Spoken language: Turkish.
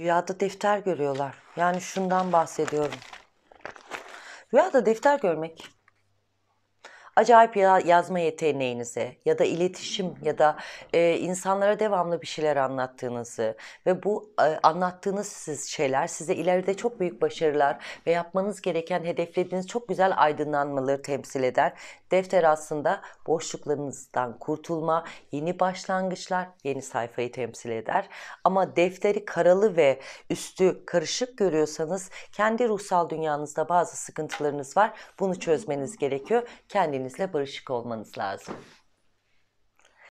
Rüyada defter görüyorlar. Yani şundan bahsediyorum. Rüyada defter görmek acayip ya, yazma yeteneğinize ya da iletişim ya da e, insanlara devamlı bir şeyler anlattığınızı ve bu e, anlattığınız siz şeyler size ileride çok büyük başarılar ve yapmanız gereken hedeflediğiniz çok güzel aydınlanmaları temsil eder. Defter aslında boşluklarınızdan kurtulma, yeni başlangıçlar, yeni sayfayı temsil eder. Ama defteri karalı ve üstü karışık görüyorsanız kendi ruhsal dünyanızda bazı sıkıntılarınız var. Bunu çözmeniz gerekiyor. Kendini çevrenizle barışık olmanız lazım.